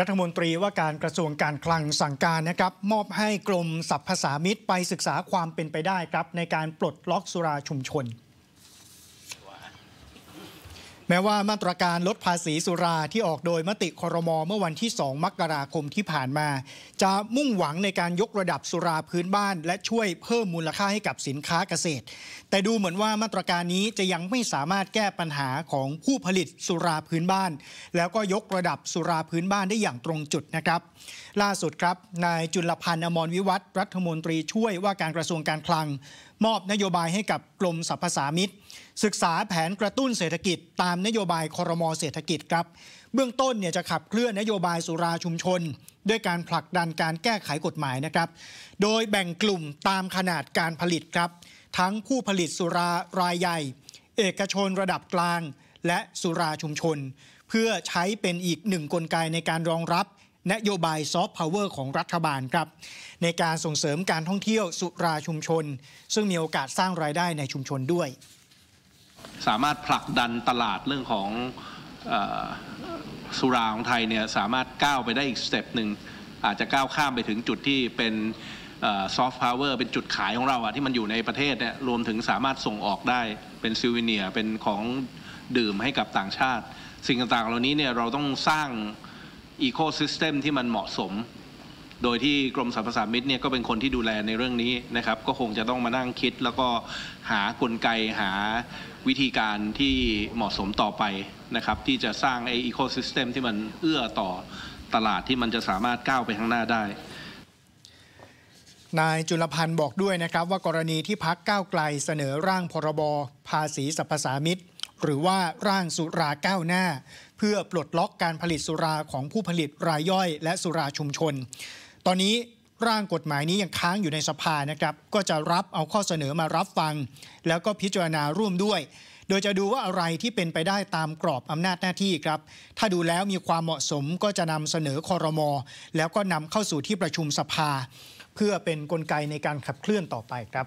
รัฐมนตรีว่าการกระทรวงการคลังสั่งการนะครับ มอบให้กรมสรรพสามิตไปศึกษาความเป็นไปได้ครับในการปลดล็อกสุราชุมชนแม้ว่ามาตรการลดภาษีสุราที่ออกโดยมติคอรมอเมื่อวันที่ 2 มกราคมที่ผ่านมา จะมุ่งหวังในการยกระดับสุราพื้นบ้าน และช่วยเพิ่มมูลค่าให้กับสินค้าเกษตร แต่ดูเหมือนว่ามาตรการนี้จะยังไม่สามารถแก้ปัญหาของผู้ผลิตสุราพื้นบ้าน แล้วก็ยกระดับสุราพื้นบ้านได้อย่างตรงจุดนะครับ ล่าสุดครับนายจุลพันธ์อมรวิวัฒรัฐมนตรีช่วยว่าการกระทรวงการคลัง มอบนโยบายให้กับกรมสรรพสามิตศึกษาแผนกระตุ้นเศรษฐกิจ ตามนโยบายคอรมอเศรษฐกิจครับเบื้องต้นเนี่ยจะขับเคลื่อนนโยบายสุราชุมชน ด้วยการผลักดันการแก้ไขกฎหมายนะครับโดยแบ่งกลุ่มตามขนาดการผลิตครับ ทั้งผู้ผลิตสุรารายใหญ่ เอกชนระดับกลาง และสุราชุมชน เพื่อใช้เป็นอีกหนึ่งกลไกในการรองรับ นโยบายซอฟต์พาวเวอร์ของรัฐบาลครับ ในการส่งเสริมการท่องเที่ยวสุราชุมชน ซึ่งมีโอกาสสร้างรายได้ในชุมชนด้วยสามารถผลักดันตลาดเรื่องของสุราของไทยเนี่ยสามารถก้าวไปได้อีกสเต็ปหนึ่งอาจจะก้าวข้ามไปถึงจุดที่เป็นซอฟต์พาวเวอร์เป็นจุดขายของเราอะที่มันอยู่ในประเทศเนี่ยรวมถึงสามารถส่งออกได้เป็นซิวิเนียเป็นของดื่มให้กับต่างชาติ สิ่งต่างๆเหล่านี้เนี่ยเราต้องสร้างอีโคซิสเต็มที่มันเหมาะสมโดยที่กรมสรรพสามิตเนี่ยก็เป็นคนที่ดูแลในเรื่องนี้นะครับก็คงจะต้องมานั่งคิดแล้วก็หากลไกหาวิธีการที่เหมาะสมต่อไปนะครับที่จะสร้างไออีโคซิสเต็มที่มันเอื้อต่อตลาดที่มันจะสามารถก้าวไปข้างหน้าได้ นายจุลพันธ์บอกด้วยนะครับว่ากรณีที่พักก้าวไกลเสนอร่างพรบภาษีสรรพสามิตหรือว่าร่างสุราก้าวหน้า เพื่อปลดล็อกการผลิตสุราของผู้ผลิตรายย่อย และสุราชุมชนตอนนี้ร่างกฎหมายนี้ยังค้างอยู่ในสภานะครับ ก็จะรับเอาข้อเสนอมารับฟัง แล้วก็พิจารณาร่วมด้วย โดยจะดูว่าอะไรที่เป็นไปได้ตามกรอบอำนาจหน้าที่ครับ ถ้าดูแล้วมีความเหมาะสมก็จะนำเสนอคอรมอแล้วก็นำเข้าสู่ที่ประชุมสภา เพื่อเป็นนกลไกในการขับเคลื่อนต่อไปครับ